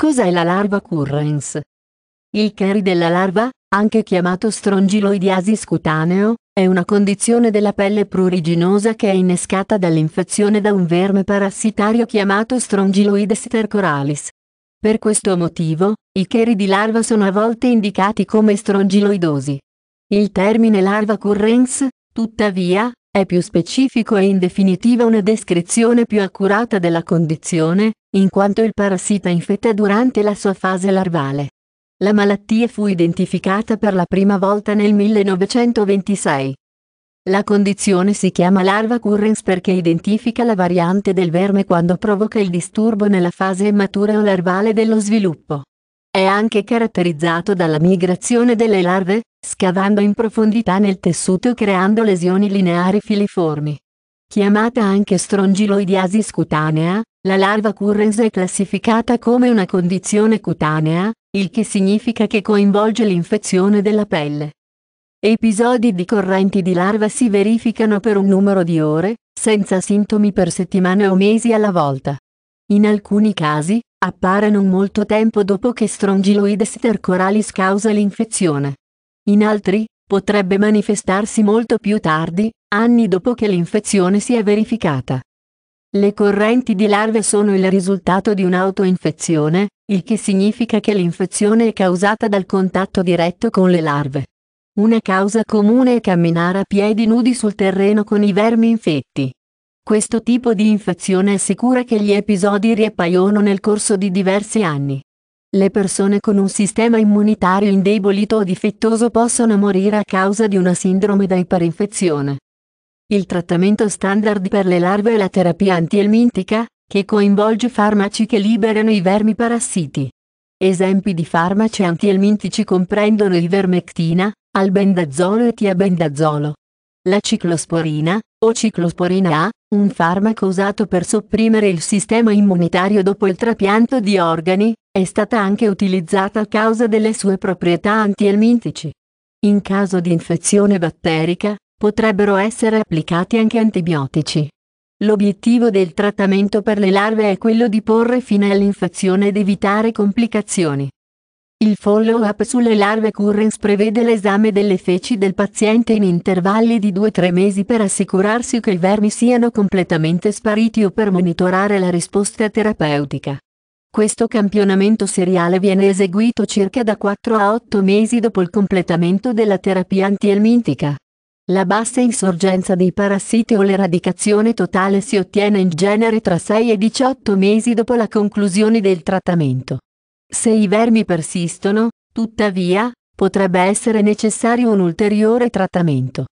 Cos'è la larva currens? Il carry della larva, anche chiamato strongiloidiasis cutaneo, è una condizione della pelle pruriginosa che è innescata dall'infezione da un verme parassitario chiamato Strongiloides tercoralis. Per questo motivo, i cheri di larva sono a volte indicati come strongiloidosi. Il termine larva currens, tuttavia, è più specifico e in definitiva una descrizione più accurata della condizione, in quanto il parassita infetta durante la sua fase larvale. La malattia fu identificata per la prima volta nel 1926. La condizione si chiama larva currens perché identifica la variante del verme quando provoca il disturbo nella fase immatura o larvale dello sviluppo. È anche caratterizzato dalla migrazione delle larve, scavando in profondità nel tessuto creando lesioni lineari filiformi. Chiamata anche strongiloidiasis cutanea, la larva currens è classificata come una condizione cutanea, il che significa che coinvolge l'infezione della pelle. Episodi di correnti di larva si verificano per un numero di ore, senza sintomi per settimane o mesi alla volta. In alcuni casi, appare non molto tempo dopo che Strongyloides tercoralis causa l'infezione. In altri, potrebbe manifestarsi molto più tardi, anni dopo che l'infezione si è verificata. Le correnti di larve sono il risultato di un'autoinfezione, il che significa che l'infezione è causata dal contatto diretto con le larve. Una causa comune è camminare a piedi nudi sul terreno con i vermi infetti. Questo tipo di infezione assicura che gli episodi riappaiono nel corso di diversi anni. Le persone con un sistema immunitario indebolito o difettoso possono morire a causa di una sindrome da iperinfezione. Il trattamento standard per le larve è la terapia antielmintica, che coinvolge farmaci che liberano i vermi parassiti. Esempi di farmaci antielmintici comprendono il vermectina, albendazolo e tiabendazolo. La ciclosporina, o ciclosporina A, un farmaco usato per sopprimere il sistema immunitario dopo il trapianto di organi, è stata anche utilizzata a causa delle sue proprietà antielmintici. In caso di infezione batterica, potrebbero essere applicati anche antibiotici. L'obiettivo del trattamento per le larve è quello di porre fine all'infezione ed evitare complicazioni. Il follow-up sulle larve currens prevede l'esame delle feci del paziente in intervalli di 2-3 mesi per assicurarsi che i vermi siano completamente spariti o per monitorare la risposta terapeutica. Questo campionamento seriale viene eseguito circa da 4 a 8 mesi dopo il completamento della terapia antielmintica. La bassa insorgenza dei parassiti o l'eradicazione totale si ottiene in genere tra 6 e 18 mesi dopo la conclusione del trattamento. Se i vermi persistono, tuttavia, potrebbe essere necessario un ulteriore trattamento.